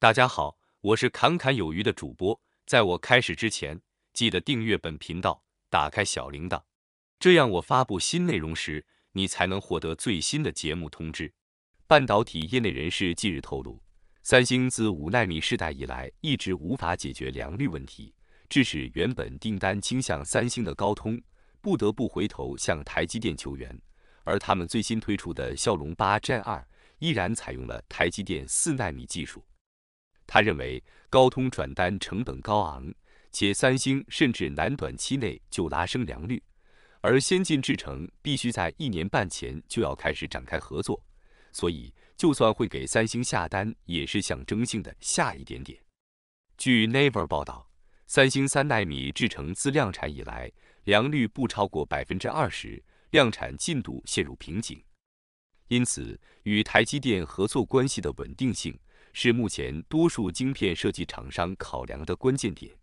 大家好，我是侃侃有余的主播。在我开始之前，记得订阅本频道，打开小铃铛，这样我发布新内容时，你才能获得最新的节目通知。半导体业内人士近日透露，三星自五纳米世代以来，一直无法解决良率问题，致使原本订单倾向三星的高通，不得不回头向台积电求援。而他们最新推出的骁龙八 Gen 2，依然采用了台积电四纳米技术。他认为高通转单成本高昂，且三星甚至难短期内就拉升良率，而先进制程必须在一年半前就要开始展开合作，所以就算会给三星下单，也是象征性的下一点点。据 Naver 报道，三星三纳米制程自量产以来良率不超过百分之二十，量产进度陷入瓶颈，因此与台积电合作关系的稳定性。是目前多数晶片设计厂商考量的关键点。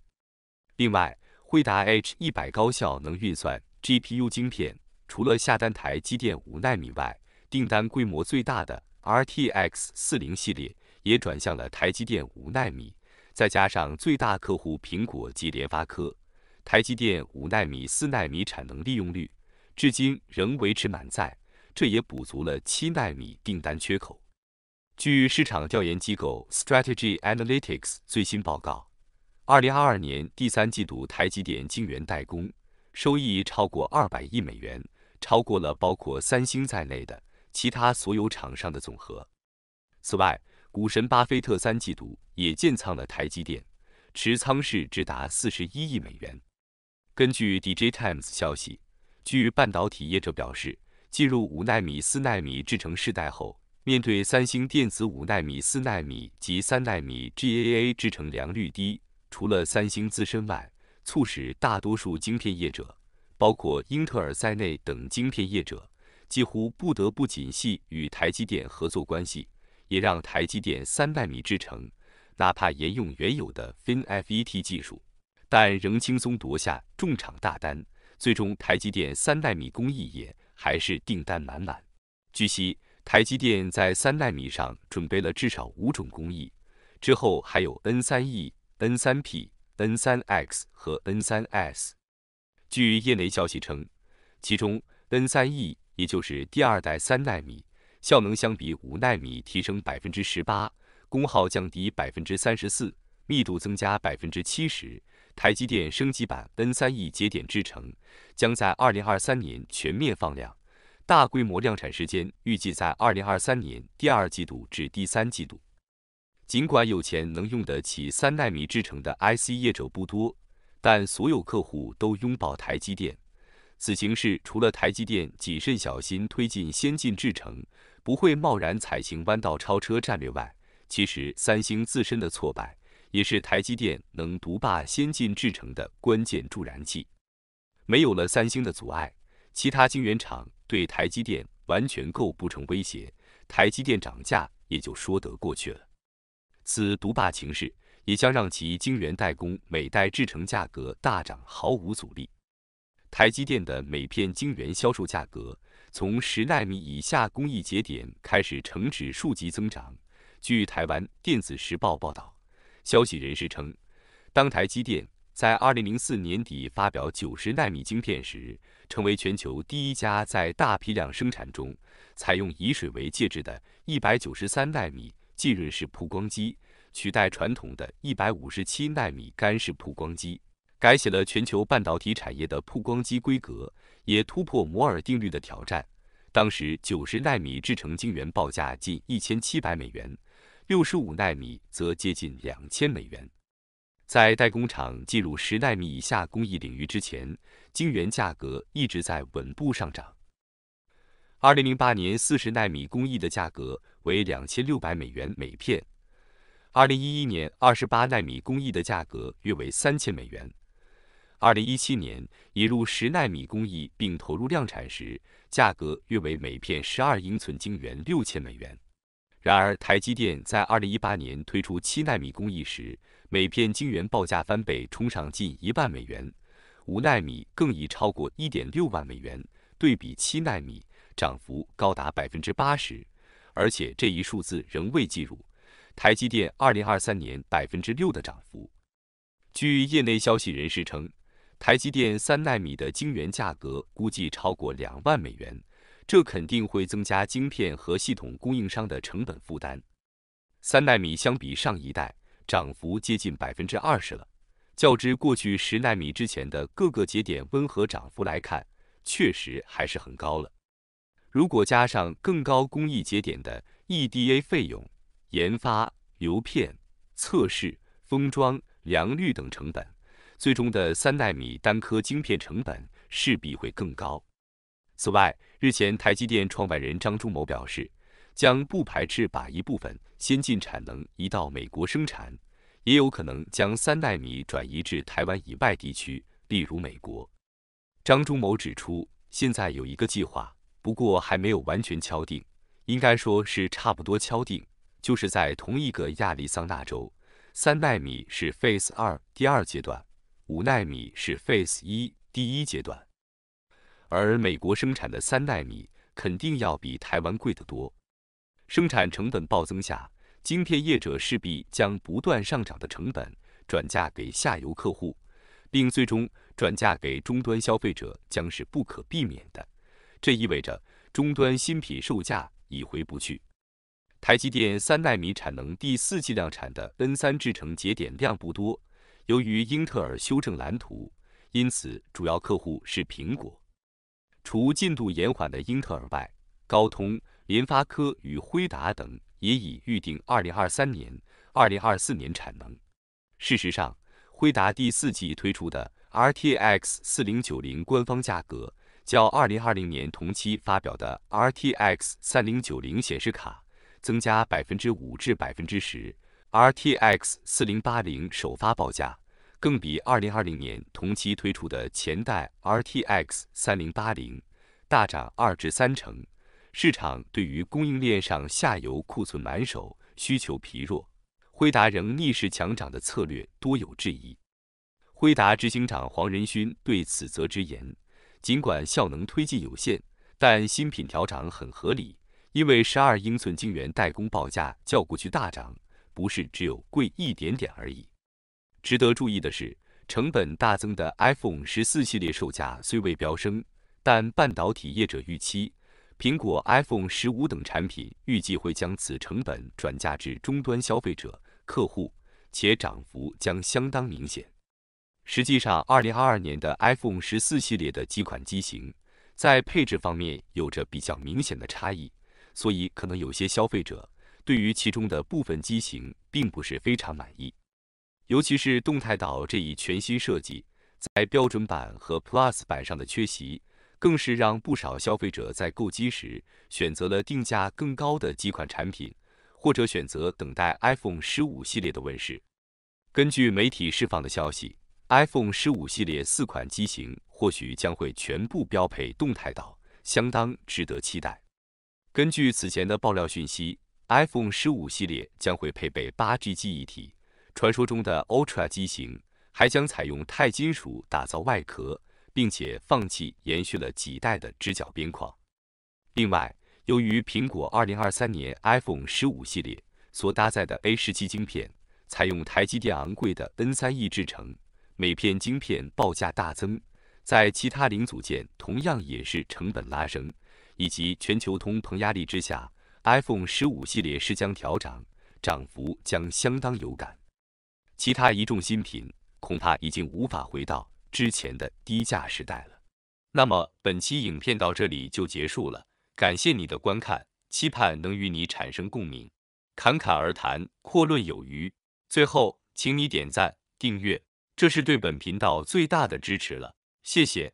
另外，惠达 H100 高效能运算 GPU 晶片，除了下单台积电五纳米外，订单规模最大的 RTX 40系列也转向了台积电五纳米。再加上最大客户苹果及联发科，台积电五纳米、四纳米产能利用率至今仍维持满载，这也补足了七纳米订单缺口。据市场调研机构 Strategy Analytics 最新报告，二零二二年第三季度台积电晶圆代工收益超过二百亿美元，超过了包括三星在内的其他所有厂商的总和。此外，股神巴菲特三季度也建仓了台积电，持仓市值达四十一亿美元。根据 DJ Times 消息，据半导体业者表示，进入五纳米、四纳米制程世代后，面对三星电子五纳米、四纳米及三纳米 GAA 制程良率低，除了三星自身外，促使大多数晶片业者，包括英特尔在内等晶片业者，几乎不得不紧系与台积电合作关系。也让台积电三纳米制程，哪怕沿用原有的 FinFET 技术，但仍轻松夺下重厂大单。最终，台积电三纳米工艺也还是订单满满。据悉。台积电在三纳米上准备了至少五种工艺，之后还有 N3E、N3P、N3X 和 N3S。据业内消息称，其中 N3E 也就是第二代三纳米，效能相比五纳米提升百分之十八，功耗降低百分之三十四，密度增加百分之七十。台积电升级版 N3E 节点制程将在二零二三年全面放量。大规模量产时间预计在二零二三年第二季度至第三季度。尽管有钱能用得起三纳米制程的 IC 业者不多，但所有客户都拥抱台积电。此形势除了台积电谨慎小心推进先进制程，不会贸然采行弯道超车战略外，其实三星自身的挫败也是台积电能独霸先进制程的关键助燃剂。没有了三星的阻碍，其他晶圆厂。对台积电完全构不成威胁，台积电涨价也就说得过去了。此独霸形势也将让其晶圆代工每代制程价格大涨毫无阻力。台积电的每片晶圆销售价格从十纳米以下工艺节点开始呈指数级增长。据台湾电子时报报道，消息人士称，当台积电在二零零四年底发表九十纳米晶片时，成为全球第一家在大批量生产中采用以水为介质的一百九十三纳米浸润式曝光机，取代传统的一百五十七纳米干式曝光机，改写了全球半导体产业的曝光机规格，也突破摩尔定律的挑战。当时九十纳米制成晶圆报价近一千七百美元，六十五纳米则接近两千美元。在代工厂进入十纳米以下工艺领域之前，晶圆价格一直在稳步上涨。二零零八年四十纳米工艺的价格为两千六百美元每片，二零一一年二十八纳米工艺的价格约为三千美元，二零一七年引入十纳米工艺并投入量产时，价格约为每片十二英寸晶圆六千美元。然而，台积电在二零一八年推出七纳米工艺时，每片晶圆报价翻倍，冲上近一万美元；五纳米更已超过一点六万美元。对比七纳米，涨幅高达百分之八十，而且这一数字仍未计入台积电二零二三年百分之六的涨幅。据业内消息人士称，台积电三纳米的晶圆价格估计超过两万美元。这肯定会增加晶片和系统供应商的成本负担。三纳米相比上一代，涨幅接近百分之二十了。较之过去十纳米之前的各个节点温和涨幅来看，确实还是很高了。如果加上更高工艺节点的 EDA 费用、研发、流片、测试、封装良率等成本，最终的三纳米单颗晶片成本势必会更高。此外，日前台积电创办人张忠谋表示，将不排斥把一部分先进产能移到美国生产，也有可能将三纳米转移至台湾以外地区，例如美国。张忠谋指出，现在有一个计划，不过还没有完全敲定，应该说是差不多敲定，就是在同一个亚利桑那州，三纳米是 Phase 二第二阶段，五纳米是 Phase 一第一阶段。而美国生产的三纳米肯定要比台湾贵得多，生产成本暴增下，晶片业者势必将不断上涨的成本转嫁给下游客户，并最终转嫁给终端消费者，将是不可避免的。这意味着终端新品售价已回不去。台积电三纳米产能第四季量产的 N3 制程节点量不多，由于英特尔修正蓝图，因此主要客户是苹果。除进度延缓的英特尔外，高通、联发科与辉达等也已预定二零二三年、二零二四年产能。事实上，辉达第四季推出的 RTX 四零九零官方价格较二零二零年同期发表的 RTX 三零九零显示卡增加百分之五至百分之十。RTX 四零八零首发报价。更比2020年同期推出的前代 RTX 3080大涨二至三成，市场对于供应链上下游库存满手、需求疲弱，辉达仍逆势强涨的策略多有质疑。辉达执行长黄仁勋对此则直言：尽管效能推进有限，但新品调涨很合理，因为十二英寸晶圆代工报价较过去大涨，不是只有贵一点点而已。值得注意的是，成本大增的 iPhone 十四系列售价虽未飙升，但半导体业者预期，苹果 iPhone 十五等产品预计会将此成本转嫁至终端消费者客户，且涨幅将相当明显。实际上，二零二二年的 iPhone 十四系列的几款机型在配置方面有着比较明显的差异，所以可能有些消费者对于其中的部分机型并不是非常满意。尤其是动态岛这一全新设计在标准版和 Plus 版上的缺席，更是让不少消费者在购机时选择了定价更高的几款产品，或者选择等待 iPhone 十五系列的问世。根据媒体释放的消息，iPhone 十五系列四款机型或许将会全部标配动态岛，相当值得期待。根据此前的爆料讯息，iPhone 十五系列将会配备八 G 记忆体。传说中的 Ultra 机型还将采用钛金属打造外壳，并且放弃延续了几代的直角边框。另外，由于苹果2023年 iPhone 十五系列所搭载的 A 十七晶片采用台积电昂贵的 N 三 E 制程，每片晶片报价大增，在其他零组件同样也是成本拉升，以及全球通膨压力之下，iPhone 十五系列是将调涨，涨幅将相当有感。其他一众新品恐怕已经无法回到之前的低价时代了。那么本期影片到这里就结束了，感谢你的观看，期盼能与你产生共鸣。侃侃而谈，阔论有余。最后，请你点赞、订阅，这是对本频道最大的支持了，谢谢。